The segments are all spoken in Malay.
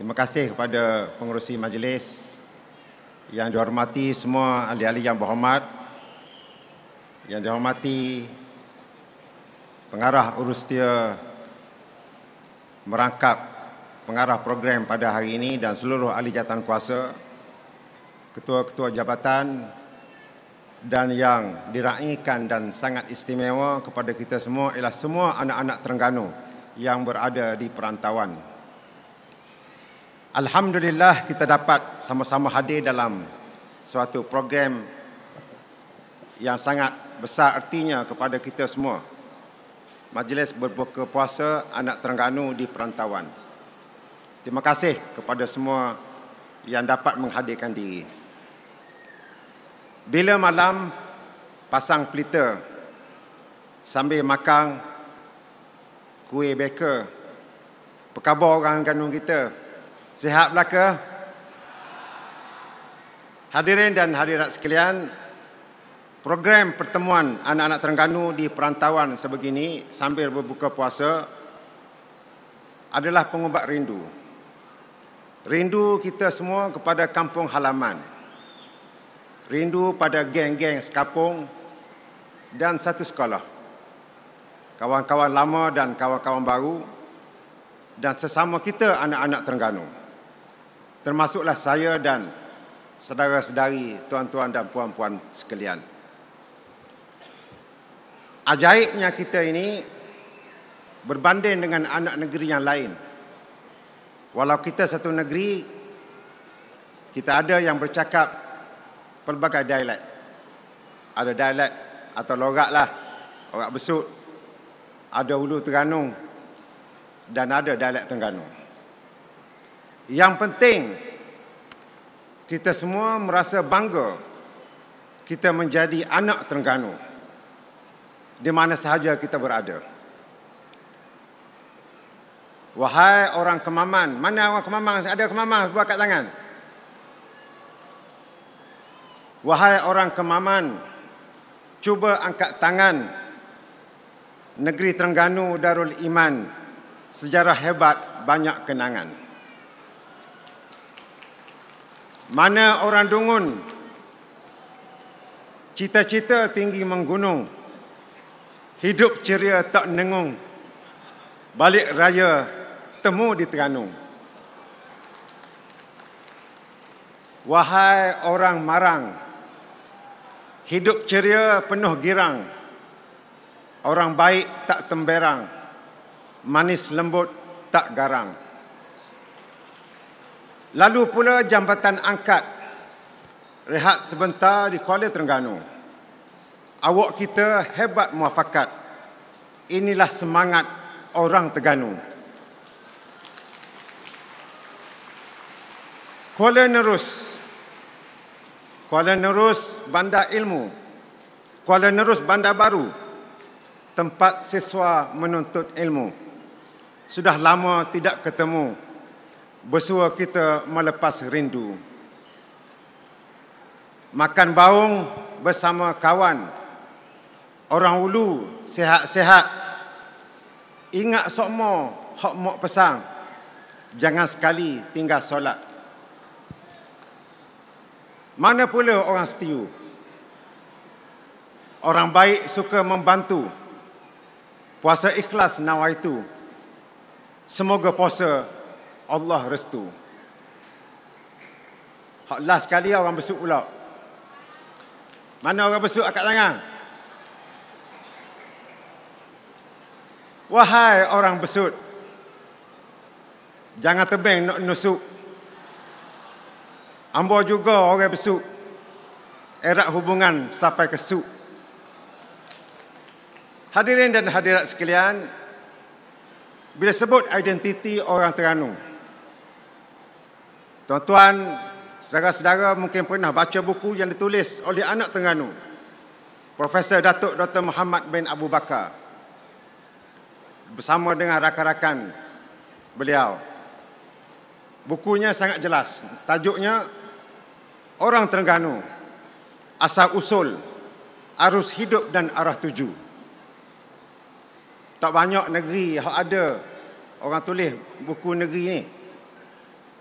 Terima kasih kepada pengurusi majlis yang dihormati semua ahli-ahli yang berhormat yang dihormati pengarah urus urusia merangkap pengarah program pada hari ini dan seluruh ahli jawatan kuasa ketua-ketua jabatan dan yang diraihkan dan sangat istimewa kepada kita semua ialah semua anak-anak Terengganu yang berada di perantauan Alhamdulillah kita dapat sama-sama hadir dalam suatu program yang sangat besar artinya kepada kita semua. Majlis Berbuka Puasa Anak Terengganu di Perantauan. Terima kasih kepada semua yang dapat menghadirkan diri. Bila malam pasang pelita sambil makan kuih beker, pekabar orang kandung kita, Sihat belaka? Hadirin dan hadirat sekalian, program pertemuan anak-anak Terengganu di perantauan sebegini sambil berbuka puasa adalah pengubat rindu. Rindu kita semua kepada kampung halaman. Rindu pada geng-geng sekapung dan satu sekolah. Kawan-kawan lama dan kawan-kawan baru dan sesama kita anak-anak Terengganu. -anak termasuklah saya dan saudara-saudari, tuan-tuan dan puan-puan sekalian. Ajaibnya kita ini berbanding dengan anak negeri yang lain. Walau kita satu negeri, kita ada yang bercakap pelbagai dialek. Ada dialek atau logat lah, logat besut. Ada ulu Terganu dan ada dialek Terengganu. Yang penting kita semua merasa bangga kita menjadi anak Terengganu di mana sahaja kita berada. Wahai orang Kemaman, mana orang Kemaman? Ada Kemaman buat kat tangan. Wahai orang Kemaman, cuba angkat tangan Negeri Terengganu Darul Iman. Sejarah hebat banyak kenangan. Mana orang dungun Cita-cita tinggi menggunung Hidup ceria tak nengung Balik raya temu di Terengganu Wahai orang marang Hidup ceria penuh girang Orang baik tak temberang Manis lembut tak garang Lalu pula jambatan angkat rehat sebentar di Kuala Terengganu. Awak kita hebat muafakat. Inilah semangat orang Terengganu. Kuala Nerus. Kuala Nerus Bandar Ilmu. Kuala Nerus Bandar Baru. Tempat siswa menuntut ilmu. Sudah lama tidak ketemu bersua kita melepas rindu. Makan baung bersama kawan. Orang ulu sehat-sehat. Ingat sokmo, hok mok pesang. Jangan sekali tinggal solat. Mana pula orang setiu? Orang baik suka membantu. Puasa ikhlas nawaitu. Semoga puasa Allah restu. Hak last sekali orang besuk pula. Mana orang besuk akak tangan? Wahai orang besut. Jangan tebing nak nusuk. Ambo juga orang besuk. Erat hubungan sampai ke suk. Hadirin dan hadirat sekalian, bila sebut identiti orang Terengganu, Tuan-tuan, saudara-saudara mungkin pernah baca buku yang ditulis oleh anak Terengganu, Profesor Datuk Dr. Muhammad bin Abu Bakar bersama dengan rakan-rakan beliau. Bukunya sangat jelas. Tajuknya, Orang Terengganu, Asal Usul, Arus Hidup dan Arah Tuju. Tak banyak negeri yang ada orang tulis buku negeri ni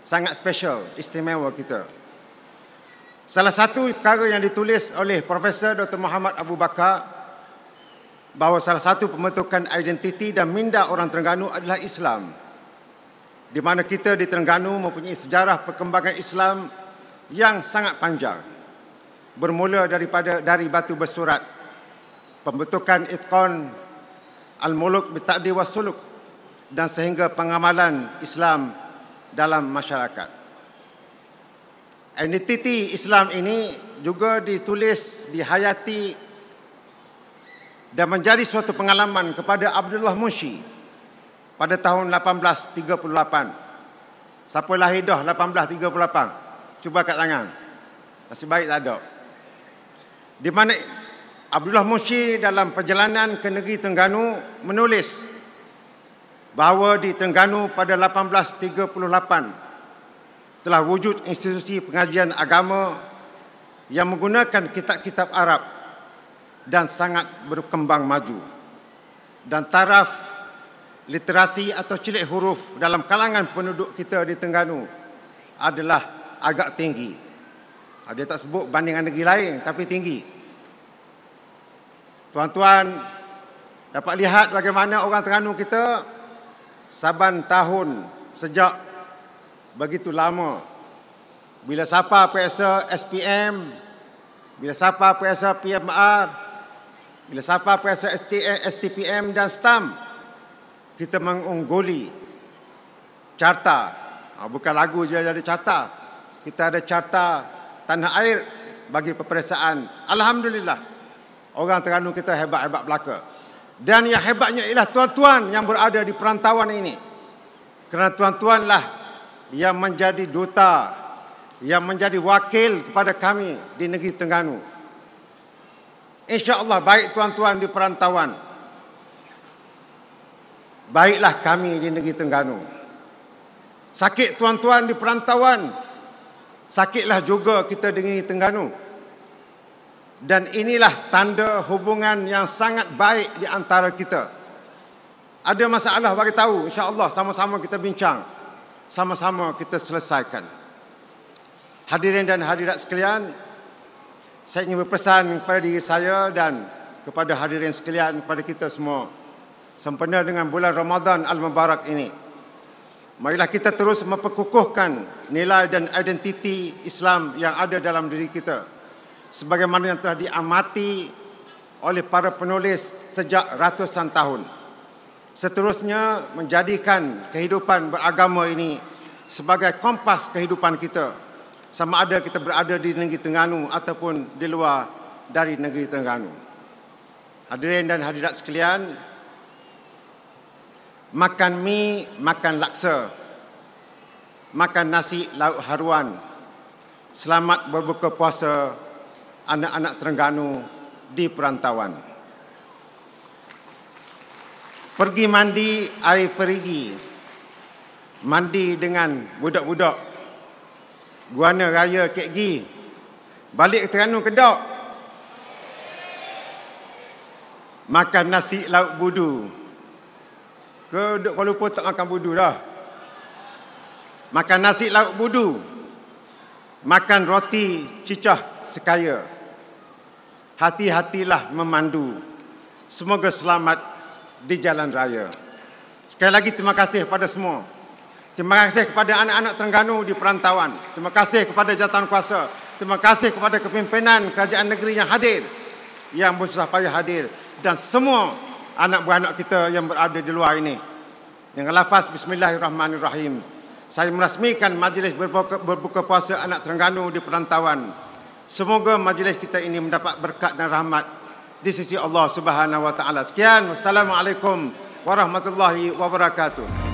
sangat special, istimewa kita. Salah satu perkara yang ditulis oleh Profesor Dr. Muhammad Abu Bakar bahawa salah satu pembentukan identiti dan minda orang Terengganu adalah Islam. Di mana kita di Terengganu mempunyai sejarah perkembangan Islam yang sangat panjang. Bermula daripada dari batu bersurat, pembentukan itqan al-muluk bitadi wasuluk dan sehingga pengamalan Islam dalam masyarakat. Identiti Islam ini juga ditulis, dihayati dan menjadi suatu pengalaman kepada Abdullah Munshi pada tahun 1838. Siapa lahir dah 1838? Cuba kat tangan. Masih baik tak ada. Di mana Abdullah Munshi dalam perjalanan ke negeri Tengganu menulis bahawa di Terengganu pada 1838 telah wujud institusi pengajian agama yang menggunakan kitab-kitab Arab dan sangat berkembang maju. Dan taraf literasi atau cilik huruf dalam kalangan penduduk kita di Terengganu adalah agak tinggi. Ah, dia tak sebut bandingan negeri lain tapi tinggi. Tuan-tuan dapat lihat bagaimana orang Terengganu kita saban tahun sejak begitu lama bila siapa periksa SPM bila siapa periksa PMR bila siapa periksa STM, STPM dan STAM kita mengungguli carta ah, bukan lagu je jadi carta kita ada carta tanah air bagi peperiksaan alhamdulillah orang Terengganu kita hebat-hebat belaka dan yang hebatnya ialah tuan-tuan yang berada di perantauan ini. Kerana tuan-tuanlah yang menjadi duta, yang menjadi wakil kepada kami di negeri Tengganu. Allah baik tuan-tuan di perantauan. Baiklah kami di negeri Tengganu. Sakit tuan-tuan di perantauan. Sakitlah juga kita di negeri Tengganu. Tengganu. Dan inilah tanda hubungan yang sangat baik di antara kita. Ada masalah bagi tahu, insya-Allah sama-sama kita bincang. Sama-sama kita selesaikan. Hadirin dan hadirat sekalian, saya ingin berpesan kepada diri saya dan kepada hadirin sekalian kepada kita semua sempena dengan bulan Ramadan al-Mubarak ini. Marilah kita terus memperkukuhkan nilai dan identiti Islam yang ada dalam diri kita sebagaimana yang telah diamati oleh para penulis sejak ratusan tahun. Seterusnya menjadikan kehidupan beragama ini sebagai kompas kehidupan kita sama ada kita berada di negeri Terengganu ataupun di luar dari negeri Terengganu. Hadirin dan hadirat sekalian, makan mi, makan laksa. Makan nasi lauk haruan. Selamat berbuka puasa anak-anak Terengganu di perantauan. Pergi mandi air perigi. Mandi dengan budak-budak. Guana Raya Kek Gi. Balik ke Terengganu Kedok. Makan nasi lauk budu. Kedok Kuala Lumpur tak makan budu dah. Makan nasi lauk budu. Makan roti cicah Makan roti cicah sekaya hati-hatilah memandu. Semoga selamat di jalan raya. Sekali lagi terima kasih kepada semua. Terima kasih kepada anak-anak Terengganu di perantauan. Terima kasih kepada jawatan kuasa. Terima kasih kepada kepimpinan kerajaan negeri yang hadir. Yang bersusah payah hadir. Dan semua anak buah anak kita yang berada di luar ini. Dengan lafaz Bismillahirrahmanirrahim. Saya merasmikan majlis berbuka puasa anak Terengganu di perantauan. Semoga majlis kita ini mendapat berkat dan rahmat di sisi Allah Subhanahu wa taala. Sekian, wassalamualaikum warahmatullahi wabarakatuh.